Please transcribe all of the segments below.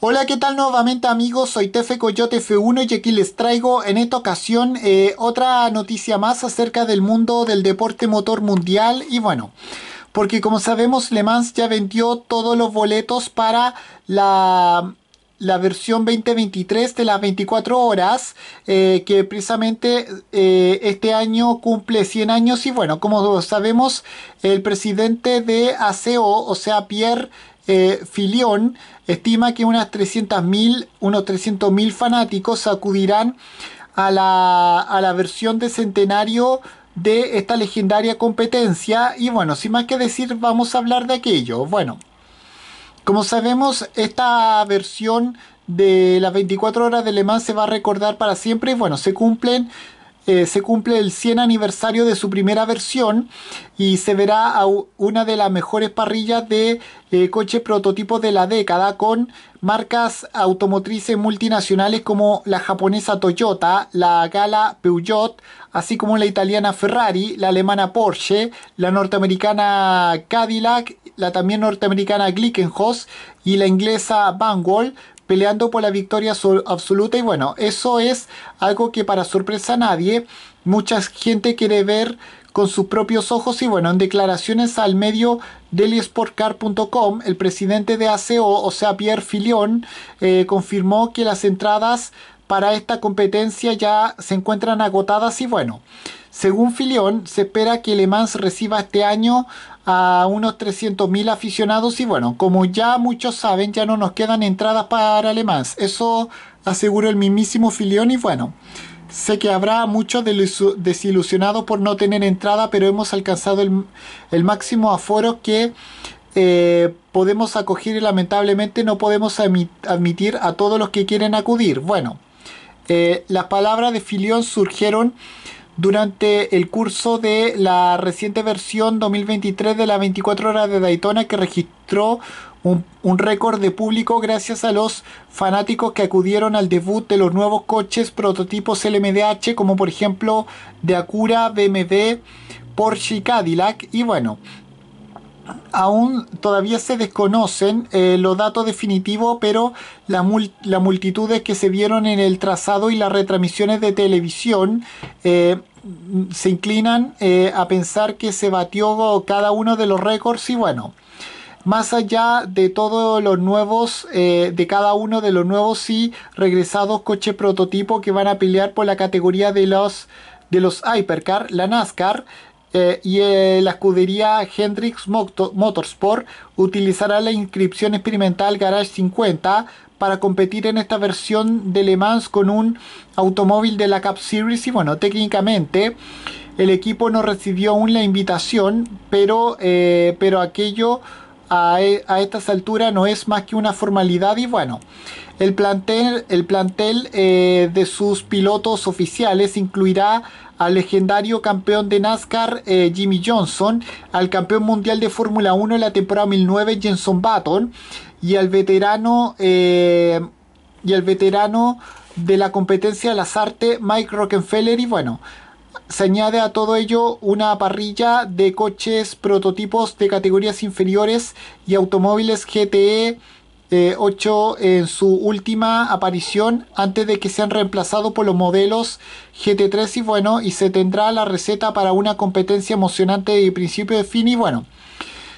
Hola, ¿qué tal nuevamente amigos? Soy Tefe Coyote F1 y aquí les traigo en esta ocasión eh, otra noticia más acerca del mundo del deporte motor mundial y bueno, porque como sabemos Le Mans ya vendió todos los boletos para la versión 2023 de las 24 horas, eh, que precisamente eh, este año cumple 100 años. Y bueno, como sabemos, el presidente de ACO, o sea, Pierre eh, Filión estima que unas 300.000, unos 300.000 fanáticos acudirán a la, a la versión de centenario de esta legendaria competencia. Y bueno, sin más que decir, vamos a hablar de aquello. Bueno, como sabemos, esta versión de las 24 horas de Le Mans se va a recordar para siempre. Y bueno, se cumplen eh, se cumple el 100 aniversario de su primera versión y se verá una de las mejores parrillas de eh, coches prototipos de la década con marcas automotrices multinacionales como la japonesa Toyota, la gala Peugeot, así como la italiana Ferrari, la alemana Porsche, la norteamericana Cadillac, la también norteamericana Glickenhaus y la inglesa Vanwall, peleando por la victoria absoluta y bueno, eso es algo que para sorpresa a nadie, mucha gente quiere ver con sus propios ojos y bueno, en declaraciones al medio deliesportcar.com, el presidente de ACO, o sea Pierre Filion, eh, confirmó que las entradas para esta competencia ya se encuentran agotadas y bueno, según Filión, se espera que Le Mans reciba este año a unos 300.000 aficionados y bueno, como ya muchos saben, ya no nos quedan entradas para Le Mans. Eso aseguró el mismísimo Filión y bueno, sé que habrá muchos desilusionados por no tener entrada, pero hemos alcanzado el, máximo aforo que eh, podemos acoger y lamentablemente no podemos admitir a todos los que quieren acudir. Bueno. Eh, las palabras de filión surgieron durante el curso de la reciente versión 2023 de la 24 horas de Daytona que registró un, récord de público gracias a los fanáticos que acudieron al debut de los nuevos coches prototipos LMDH como por ejemplo de Acura, BMW, Porsche y Cadillac y bueno, aún todavía se desconocen eh, los datos definitivos, pero las multitudes que se vieron en el trazado y las retransmisiones de televisión eh, se inclinan eh, a pensar que se batió cada uno de los récords y bueno. Más allá de todos los nuevos, de cada uno de los nuevos y regresados coches prototipo que van a pelear por la categoría de los de los Hypercar, la NASCAR, eh, y eh, la escudería Hendrix Motorsport utilizará la inscripción experimental Garage 50 para competir en esta versión de Le Mans con un automóvil de la Cup Series y bueno, técnicamente el equipo no recibió aún la invitación, pero, eh, pero aquello e, a, estas alturas no es más que una formalidad y bueno, el plantel, el plantel eh, de sus pilotos oficiales incluirá al legendario campeón de NASCAR eh, Jimmy Johnson, al campeón mundial de Fórmula 1 en la temporada 2009 Jenson Button y al veterano eh, y al veterano de la competencia de las artes Mike Rockefeller y bueno, se añade a todo ello una parrilla de coches prototipos de categorías inferiores y automóviles GTE 8 eh, en su última aparición antes de que sean reemplazados por los modelos GT3 y bueno, y se tendrá la receta para una competencia emocionante de principio de fin y bueno,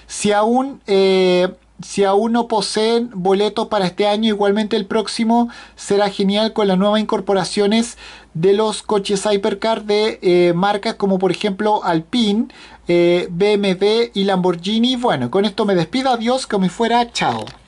si aún... Eh, si aún no poseen boletos para este año, igualmente el próximo será genial con las nuevas incorporaciones de los coches Hypercar de eh, marcas como por ejemplo Alpine, eh, BMW y Lamborghini. Bueno, con esto me despido. Adiós, como fuera. Chao.